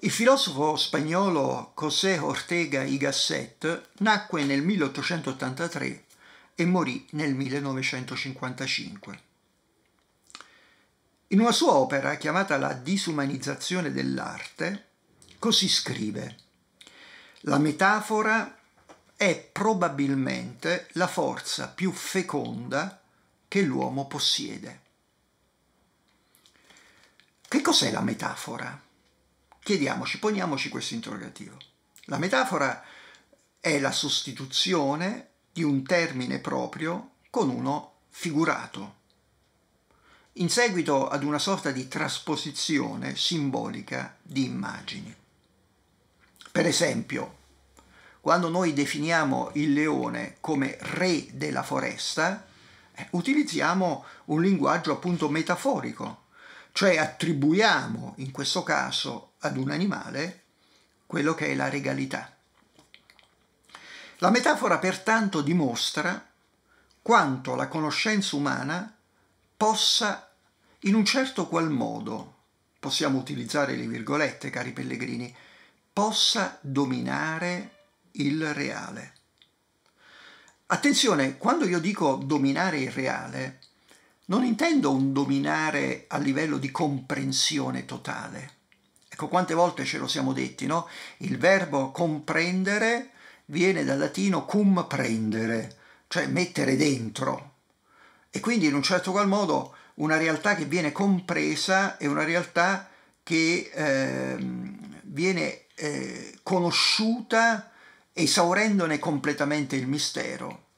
Il filosofo spagnolo José Ortega y Gasset nacque nel 1883 e morì nel 1955. In una sua opera chiamata La disumanizzazione dell'arte, così scrive La metafora è probabilmente la forza più feconda che l'uomo possiede. Che cos'è la metafora? Chiediamoci, poniamoci questo interrogativo. La metafora è la sostituzione di un termine proprio con uno figurato, in seguito ad una sorta di trasposizione simbolica di immagini. Per esempio, quando noi definiamo il leone come re della foresta, eh, utilizziamo un linguaggio appunto metaforico, cioè attribuiamo in questo caso ad un animale quello che è la regalità. La metafora pertanto dimostra quanto la conoscenza umana possa in un certo qual modo, possiamo utilizzare le virgolette cari pellegrini, possa dominare il reale. Attenzione, quando io dico dominare il reale, non intendo un dominare a livello di comprensione totale. Ecco, quante volte ce lo siamo detti, no? Il verbo comprendere viene dal latino cum prendere, cioè mettere dentro. E quindi in un certo qual modo una realtà che viene compresa è una realtà che eh, viene eh, conosciuta esaurendone completamente il mistero.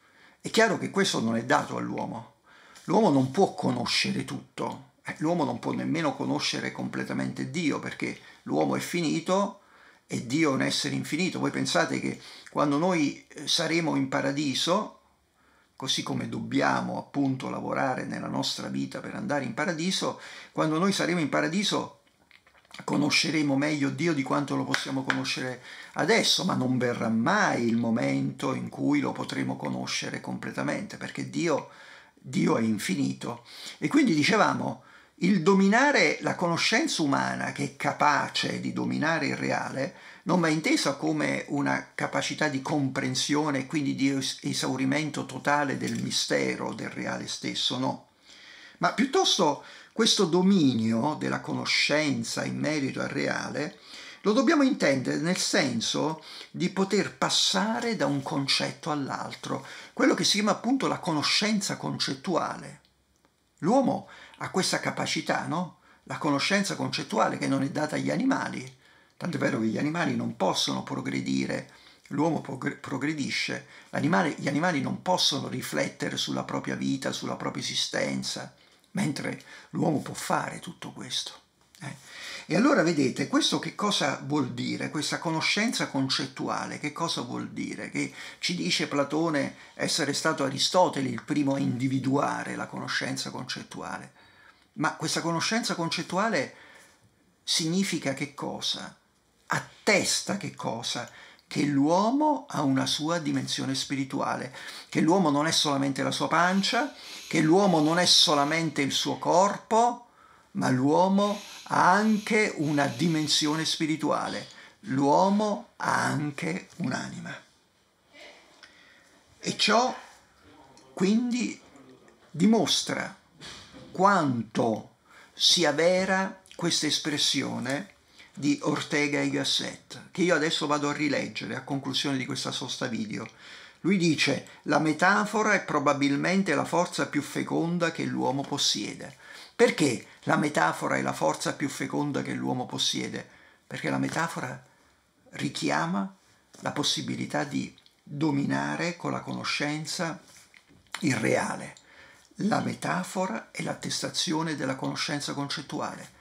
È chiaro che questo non è dato all'uomo. L'uomo non può conoscere tutto, eh, l'uomo non può nemmeno conoscere completamente Dio perché l'uomo è finito e Dio è un essere infinito. Voi pensate che quando noi eh, saremo in paradiso, così come dobbiamo appunto lavorare nella nostra vita per andare in paradiso, quando noi saremo in paradiso conosceremo meglio Dio di quanto lo possiamo conoscere adesso, ma non verrà mai il momento in cui lo potremo conoscere completamente, perché Dio, Dio è infinito. E quindi dicevamo, il dominare la conoscenza umana che è capace di dominare il reale non va intesa come una capacità di comprensione e quindi di esaurimento totale del mistero del reale stesso, no ma piuttosto questo dominio della conoscenza in merito al reale lo dobbiamo intendere nel senso di poter passare da un concetto all'altro, quello che si chiama appunto la conoscenza concettuale. L'uomo ha questa capacità, no? La conoscenza concettuale che non è data agli animali, tant'è vero che gli animali non possono progredire, l'uomo progredisce, gli animali non possono riflettere sulla propria vita, sulla propria esistenza mentre l'uomo può fare tutto questo. Eh. E allora vedete, questo che cosa vuol dire, questa conoscenza concettuale, che cosa vuol dire? Che ci dice Platone essere stato Aristotele il primo a individuare la conoscenza concettuale. Ma questa conoscenza concettuale significa che cosa? Attesta che cosa? che l'uomo ha una sua dimensione spirituale, che l'uomo non è solamente la sua pancia, che l'uomo non è solamente il suo corpo, ma l'uomo ha anche una dimensione spirituale, l'uomo ha anche un'anima. E ciò quindi dimostra quanto sia vera questa espressione di Ortega e Gasset, che io adesso vado a rileggere a conclusione di questa sosta video. Lui dice la metafora è probabilmente la forza più feconda che l'uomo possiede. Perché la metafora è la forza più feconda che l'uomo possiede? Perché la metafora richiama la possibilità di dominare con la conoscenza il reale. La metafora è l'attestazione della conoscenza concettuale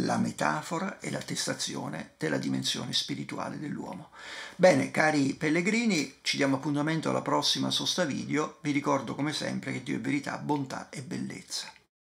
la metafora e l'attestazione della dimensione spirituale dell'uomo. Bene, cari pellegrini, ci diamo appuntamento alla prossima sosta video. Vi ricordo come sempre che Dio è verità, bontà e bellezza.